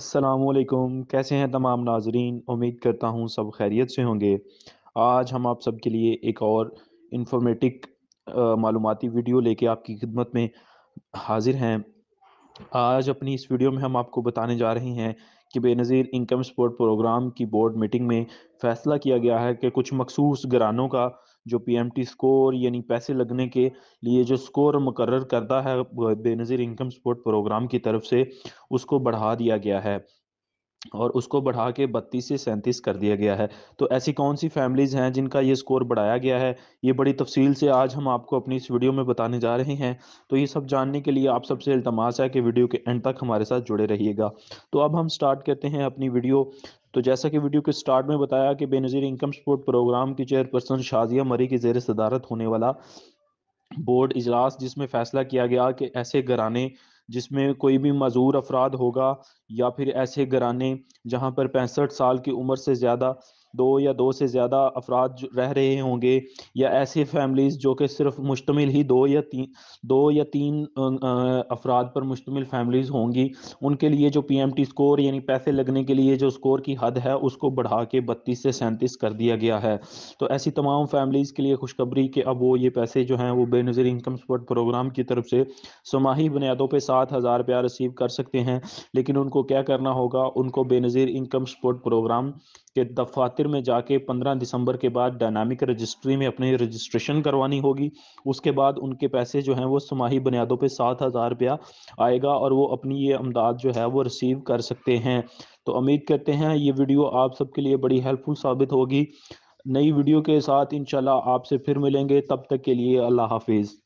असलकुम कैसे हैं तमाम नाजरीन उम्मीद करता हूँ सब खैरियत से होंगे आज हम आप सब के लिए एक और इन्फॉर्मेटिक मालूमती वीडियो लेके आपकी खिदमत में हाजिर हैं आज अपनी इस वीडियो में हम आपको बताने जा रहे हैं कि बेनज़ीर इनकम सपोर्ट प्रोग्राम की बोर्ड मीटिंग में फैसला किया गया है कि कुछ मखसूस घरानों का जो पीएमटी स्कोर यानी पैसे लगने के लिए जो स्कोर मुकर करता है बेनज़ीर इनकम सपोर्ट प्रोग्राम की तरफ से उसको बढ़ा दिया गया है और उसको बढ़ा के बत्तीस से सैंतीस कर दिया गया है तो ऐसी कौन सी फैमिलीज़ हैं जिनका ये स्कोर बढ़ाया गया है ये बड़ी तफसील से आज हम आपको अपनी इस वीडियो में बताने जा रहे हैं तो ये सब जानने के लिए आप सबसे अल्तमास है कि वीडियो के एंड तक हमारे साथ जुड़े रहिएगा तो अब हम स्टार्ट करते हैं अपनी वीडियो तो जैसा कि वीडियो के स्टार्ट में बताया कि बेनज़ीर इनकम सपोर्ट प्रोग्राम की चेयरपर्सन शाजिया मरी की जेर सदारत होने वाला बोर्ड इजलास जिसमें फैसला किया गया कि ऐसे घराने जिसमें कोई भी मज़ूर अफराद होगा या फिर ऐसे घराने जहाँ पर पैंसठ साल की उम्र से ज़्यादा दो या दो से ज़्यादा अफराद रह रहे होंगे या ऐसी फैमिलीज़ जो कि सिर्फ मुश्तमिल ही दो या तीन दो या तीन अफराद पर मुश्तमिल फैमिलीज़ होंगी उनके लिए जो पी एम टी स्कोर यानी पैसे लगने के लिए जो स्कोर की हद है उसको बढ़ा के बत्तीस से सैंतीस कर दिया गया है तो ऐसी तमाम फैमिलीज़ के लिए खुशखबरी कि अब वो ये पैसे जो हैं वो बेनज़ीर इनकम सपोर्ट प्रोग्राम की तरफ से समाही बुनियादों पर सात हज़ार रुपया रिसीव कर सकते हैं लेकिन उनको क्या करना होगा उनको बेनज़ीर इनकम सपोर्ट प्रोग्राम कि दफातर में जाके 15 दिसंबर के बाद डायनामिक रजिस्ट्री में अपनी रजिस्ट्रेशन करवानी होगी उसके बाद उनके पैसे जो हैं वो समाही बुनियादों पे सात हज़ार रुपया आएगा और वो अपनी ये अमदाद जो है वो रिसीव कर सकते हैं तो उम्मीद करते हैं ये वीडियो आप सबके लिए बड़ी हेल्पफुल साबित होगी नई वीडियो के साथ इन आपसे फिर मिलेंगे तब तक के लिए अल्लाह हाफिज़